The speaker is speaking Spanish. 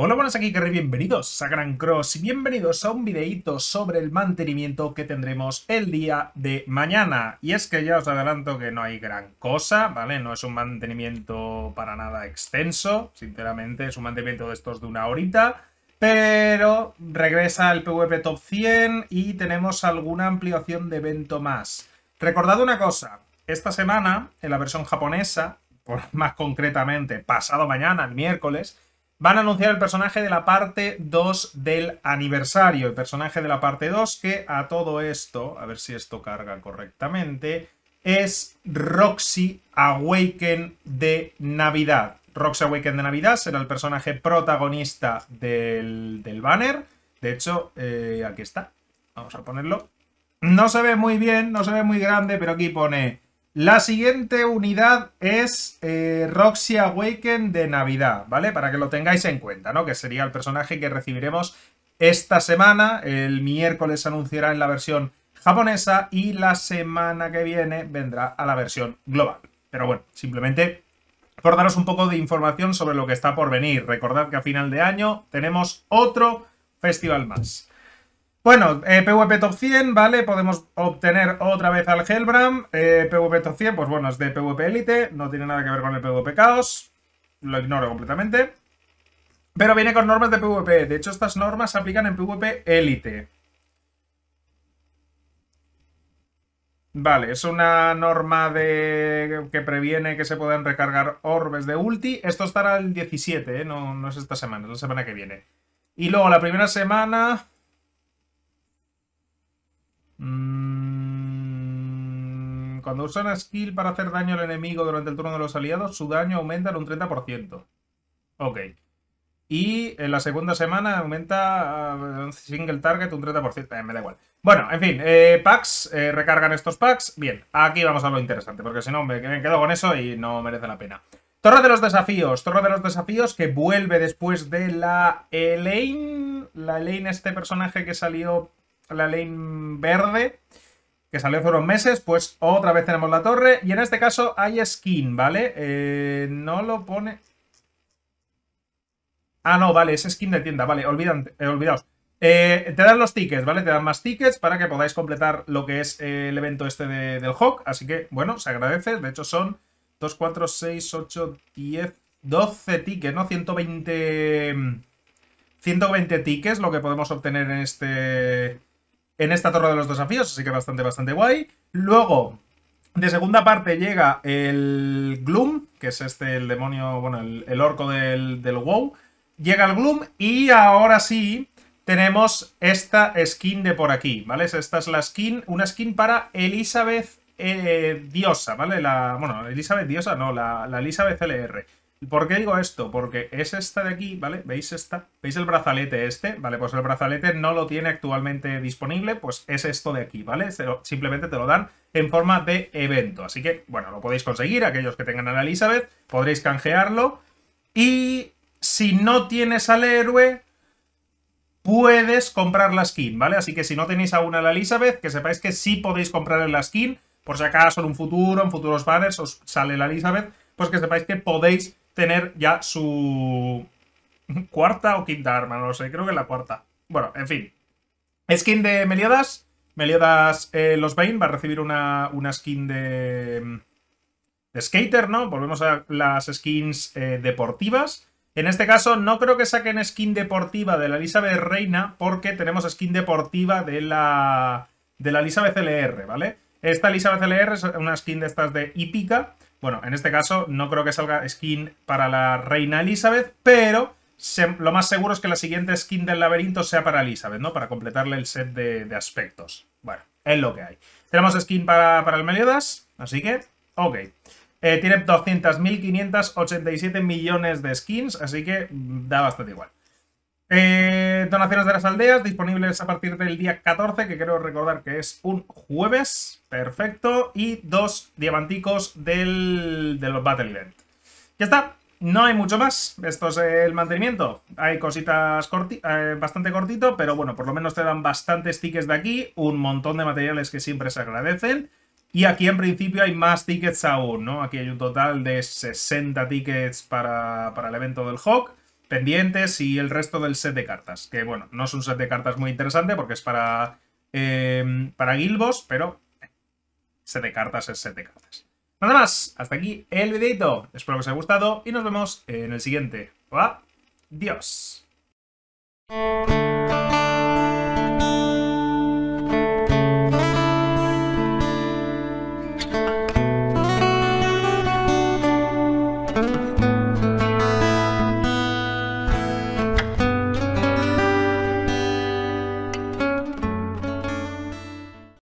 Hola, buenas aquí, Kerry, bienvenidos a Gran Cross y bienvenidos a un videíto sobre el mantenimiento que tendremos el día de mañana. Y es que ya os adelanto que no hay gran cosa, ¿vale? No es un mantenimiento para nada extenso, sinceramente, es un mantenimiento de estos de una horita. Pero regresa el PvP Top 100 y tenemos alguna ampliación de evento más. Recordad una cosa, esta semana, en la versión japonesa, por más concretamente pasado mañana, el miércoles, van a anunciar el personaje de la parte 2 del aniversario. El personaje de la parte 2 que a todo esto, a ver si esto carga correctamente, es Roxy Awaken de Navidad. Roxy Awaken de Navidad será el personaje protagonista del, banner. De hecho, eh, aquí está. Vamos a ponerlo. No se ve muy bien, no se ve muy grande, pero aquí pone la siguiente unidad es eh, Roxy Awaken de Navidad, ¿vale? Para que lo tengáis en cuenta, ¿no? Que sería el personaje que recibiremos esta semana. El miércoles se anunciará en la versión japonesa y la semana que viene vendrá a la versión global. Pero bueno, simplemente por daros un poco de información sobre lo que está por venir. Recordad que a final de año tenemos otro festival más. Bueno, eh, PvP Top 100, ¿vale? Podemos obtener otra vez al Hellbram. Eh, PvP Top 100, pues bueno, es de PvP Elite, no tiene nada que ver con el PvP Caos. Lo ignoro completamente. Pero viene con normas de PvP. De hecho, estas normas se aplican en PvP Elite. Vale, es una norma de que previene que se puedan recargar orbes de ulti. Esto estará el 17, ¿eh? no es esta semana, es la semana que viene. Y luego la primera semana... Mm, cuando usan una skill para hacer daño al enemigo durante el turno de los aliados, su daño aumenta en un 30%. Ok. Y en la segunda semana aumenta single target un 30%. Eh, me da igual. Bueno, en fin, eh, packs, eh, recargan estos packs. Bien, aquí vamos a lo interesante, porque si no me quedo con eso y no merece la pena. Torre de los desafíos, Torre de los desafíos que vuelve después de la Elaine. La Elaine, este personaje que salió la ley verde que salió hace unos meses, pues otra vez tenemos la torre. Y en este caso hay skin, ¿vale? Eh, no lo pone... Ah, no, vale, es skin de tienda, vale, olvidad eh, olvidaos. Eh, te dan los tickets, ¿vale? Te dan más tickets para que podáis completar lo que es el evento este del Hawk. Así que, bueno, se agradece. De hecho, son 2, 4, 6, 8, 10, 12 tickets, ¿no? 120... 120 mm, tickets lo que podemos obtener en este en esta Torre de los Desafíos, así que bastante, bastante guay. Luego, de segunda parte llega el Gloom, que es este, el demonio, bueno, el, orco del, WoW. Llega el Gloom y ahora sí tenemos esta skin de por aquí, ¿vale? Esta es la skin, una skin para Elizabeth eh, Diosa, ¿vale? La, bueno, Elizabeth Diosa, no, la, la Elizabeth LR por qué digo esto? Porque es esta de aquí, ¿vale? ¿Veis esta? ¿Veis el brazalete este? Vale, pues el brazalete no lo tiene actualmente disponible, pues es esto de aquí, ¿vale? Simplemente te lo dan en forma de evento. Así que, bueno, lo podéis conseguir, aquellos que tengan a la Elizabeth, podréis canjearlo. Y si no tienes al héroe, puedes comprar la skin, ¿vale? Así que si no tenéis aún a la Elizabeth, que sepáis que sí podéis comprar la skin, por si acaso en un futuro, en futuros banners, os sale la Elizabeth, pues que sepáis que podéis tener ya su cuarta o quinta arma, no lo sé, creo que la cuarta. Bueno, en fin. Skin de Meliodas. Meliodas eh, Los Bane va a recibir una, skin de, skater, ¿no? Volvemos a las skins eh, deportivas. En este caso no creo que saquen skin deportiva de la Elizabeth Reina porque tenemos skin deportiva de la, de la Elizabeth LR, ¿vale? Esta Elizabeth LR es una skin de estas de hípica bueno, en este caso no creo que salga skin para la reina Elizabeth, pero lo más seguro es que la siguiente skin del laberinto sea para Elizabeth, ¿no? Para completarle el set de, aspectos. Bueno, es lo que hay. Tenemos skin para, para el Meliodas, así que, ok. Eh, tiene 200.587 millones de skins, así que da bastante igual. Eh, donaciones de las aldeas disponibles a partir del día 14, que quiero recordar que es un jueves. Perfecto. Y dos diamanticos del, de los Battle Event. Ya está. No hay mucho más. Esto es el mantenimiento. Hay cositas eh, bastante cortito, pero bueno, por lo menos te dan bastantes tickets de aquí, un montón de materiales que siempre se agradecen. Y aquí en principio hay más tickets aún, ¿no? Aquí hay un total de 60 tickets para, para el evento del Hawk pendientes y el resto del set de cartas. Que bueno, no es un set de cartas muy interesante porque es para, em, para Guilbos, pero eh, set de cartas es set de cartas. Nada más, hasta aquí el videito. Espero que os haya gustado y nos vemos en el siguiente. Adiós.